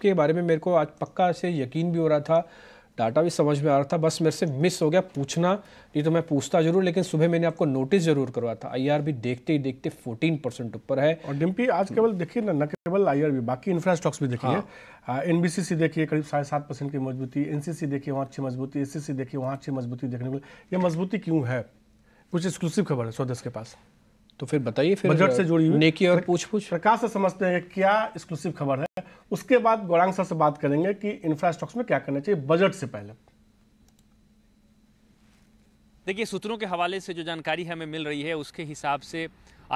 के बारे में मेरे को आज पक्का से यकीन भी हो रहा था डाटा भी समझ में आ रहा था बस मेरे से मिस हो गया पूछना नहीं तो मैं पूछता जरूर लेकिन सुबह मैंने आपको नोटिस जरूर करवा था आईआरबी देखते ही देखते 14 परसेंट ऊपर है और डिम्पी आज केवल देखिए ना न केवल आईआरबी बाकी इंफ्रास्ट्रक्स भी देखिए एन हाँ। बी देखिए करीब साढ़े सात परसेंट की मजबूती एन देखिए वहाँ अच्छी मजबूती एस देखिए वहाँ अच्छी मजबूती देखने को ये मजबूती क्यों है कुछ एक्सक्लूसिव खबर है स्वदेश के पास तो फिर बताइए फिर बजट से जुड़ी हुई नेकी और पूछ पूछ प्रकाश से समझते हैं क्या एक्सक्लूसिव खबर है उसके बाद गौरांग सर से बात करेंगे कि इंफ्रास्ट्रक्चर में क्या करना चाहिए बजट से पहले देखिए सूत्रों के हवाले से जो जानकारी हमें मिल रही है उसके हिसाब से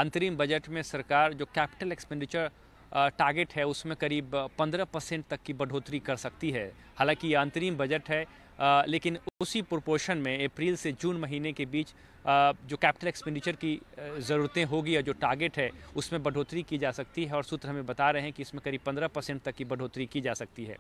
अंतरिम बजट में सरकार जो कैपिटल एक्सपेंडिचर टारगेट है उसमें करीब 15 परसेंट तक की बढ़ोतरी कर सकती है हालांकि ये अंतरिम बजट है लेकिन उसी प्रोपोर्शन में अप्रैल से जून महीने के बीच जो कैपिटल एक्सपेंडिचर की ज़रूरतें होगी या जो टारगेट है उसमें बढ़ोतरी की जा सकती है और सूत्र हमें बता रहे हैं कि इसमें करीब 15 परसेंट तक की बढ़ोतरी की जा सकती है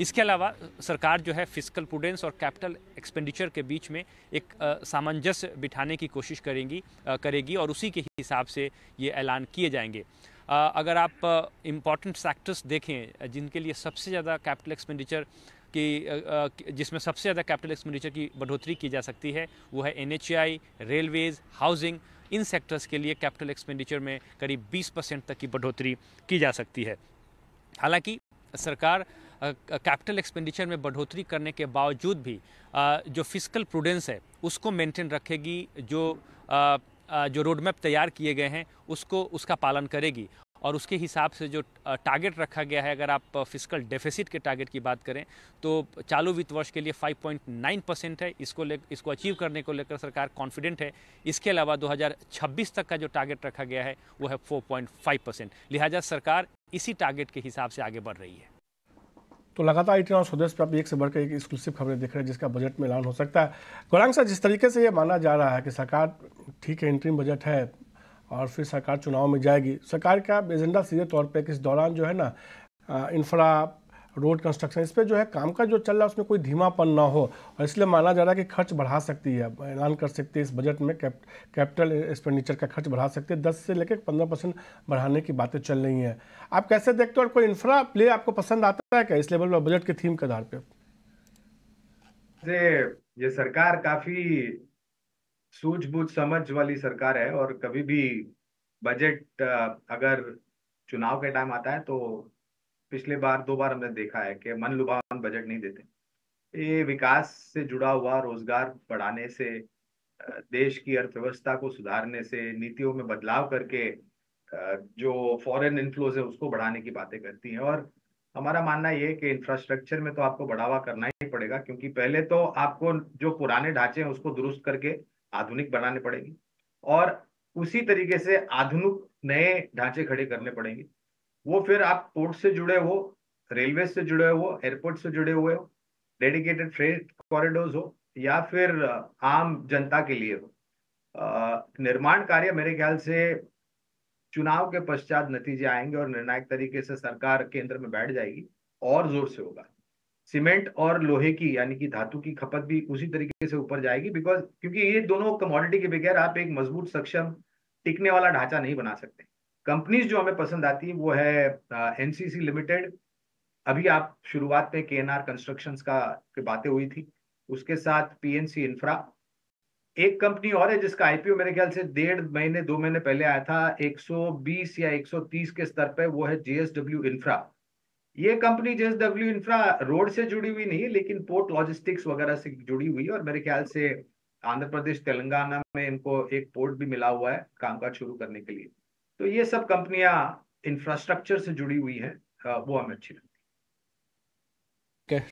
इसके अलावा सरकार जो है फिजिकल प्रूडेंस और कैपिटल एक्सपेंडिचर के बीच में एक सामंजस्य बिठाने की कोशिश करेंगी करेगी और उसी के हिसाब से ये ऐलान किए जाएंगे अगर आप इम्पॉर्टेंट सेक्टर्स देखें जिनके लिए सबसे ज़्यादा कैपिटल एक्सपेंडिचर की जिसमें सबसे ज़्यादा कैपिटल एक्सपेंडिचर की बढ़ोतरी की जा सकती है वो है एन रेलवेज़ हाउसिंग इन सेक्टर्स के लिए कैपिटल एक्सपेंडिचर में करीब 20 परसेंट तक की बढ़ोतरी की जा सकती है हालांकि सरकार कैपिटल एक्सपेंडिचर में बढ़ोतरी करने के बावजूद भी जो फिजिकल प्रूडेंस है उसको मेंटेन रखेगी जो जो रोड मैप तैयार किए गए हैं उसको उसका पालन करेगी और उसके हिसाब से जो टारगेट रखा गया है अगर आप फिजिकल डेफिसिट के टारगेट की बात करें तो चालू वित्त वर्ष के लिए 5.9 परसेंट है इसको ले इसको अचीव करने को लेकर सरकार कॉन्फिडेंट है इसके अलावा 2026 तक का जो टारगेट रखा गया है वो है 4.5 परसेंट लिहाजा सरकार इसी टारगेट के हिसाब से आगे बढ़ रही है तो लगातार आई टी स्वदेश पर आप एक से बढ़कर एक एक्सक्लूसिव खबरें देख रहे हैं जिसका बजट में ऐलान हो सकता है गौरांग सर जिस तरीके से ये माना जा रहा है कि सरकार ठीक है इंटरिम बजट है और फिर सरकार चुनाव में जाएगी सरकार का एजेंडा सीधे तौर पर इस दौरान जो है ना इंफ्रा रोड कंस्ट्रक्शन इस पर जो है काम का जो चल रहा है उसमें कोई धीमापन ना हो और इसलिए माना जा रहा है कि खर्च बढ़ा सकती है ऐलान कर सकती है इस बजट में कैप, कैपिटल एक्सपेंडिचर का खर्च बढ़ा सकती है दस से लेकर पंद्रह परसेंट बढ़ाने की बातें चल रही हैं आप कैसे देखते हो और कोई इंफ्रा प्ले आपको पसंद आता है क्या इस लेवल पर बजट के थीम के आधार पर ये सरकार काफी सूझबूझ समझ वाली सरकार है और कभी भी बजट अगर चुनाव के टाइम आता है तो पिछले बार दो बार हमने देखा है कि मन लुभावन बजट नहीं देते ये विकास से जुड़ा हुआ रोजगार बढ़ाने से देश की अर्थव्यवस्था को सुधारने से नीतियों में बदलाव करके जो फॉरेन इन्फ्लोज है उसको बढ़ाने की बातें करती हैं और हमारा मानना ये है कि इंफ्रास्ट्रक्चर में तो आपको बढ़ावा करना ही पड़ेगा क्योंकि पहले तो आपको जो पुराने ढांचे हैं उसको दुरुस्त करके आधुनिक बनाने पड़ेगी और उसी तरीके से आधुनिक नए ढांचे खड़े करने पड़ेंगे वो फिर आप पोर्ट से जुड़े हो रेलवे से जुड़े हो एयरपोर्ट से जुड़े हुए हो डेडिकेटेड फ्रेट कॉरिडोर हो या फिर आम जनता के लिए हो निर्माण कार्य मेरे ख्याल से चुनाव के पश्चात नतीजे आएंगे और निर्णायक तरीके से सरकार केंद्र में बैठ जाएगी और जोर से होगा सीमेंट और लोहे की यानी कि धातु की खपत भी उसी तरीके से ऊपर जाएगी बिकॉज क्योंकि ये दोनों कमोडिटी के बगैर आप एक मजबूत सक्षम टिकने वाला ढांचा नहीं बना सकते कंपनीज जो हमें पसंद आती है वो है एनसीसी लिमिटेड अभी आप शुरुआत में के एन आर कंस्ट्रक्शन का की बातें हुई थी उसके साथ पीएनसी इंफ्रा एक कंपनी और है जिसका आईपीओ मेरे ख्याल से डेढ़ महीने दो महीने पहले आया था 120 या 130 के स्तर पे वो है जेएसडब्ल्यू इंफ्रा ये कंपनी जेएसडब्ल्यू इंफ्रा रोड से जुड़ी हुई नहीं है लेकिन पोर्ट लॉजिस्टिक्स वगैरह से जुड़ी हुई है और मेरे ख्याल से आंध्र प्रदेश तेलंगाना में इनको एक पोर्ट भी मिला हुआ है कामकाज शुरू करने के लिए तो ये सब कंपनियां इंफ्रास्ट्रक्चर से जुड़ी हुई है वो हमें अच्छी लगती है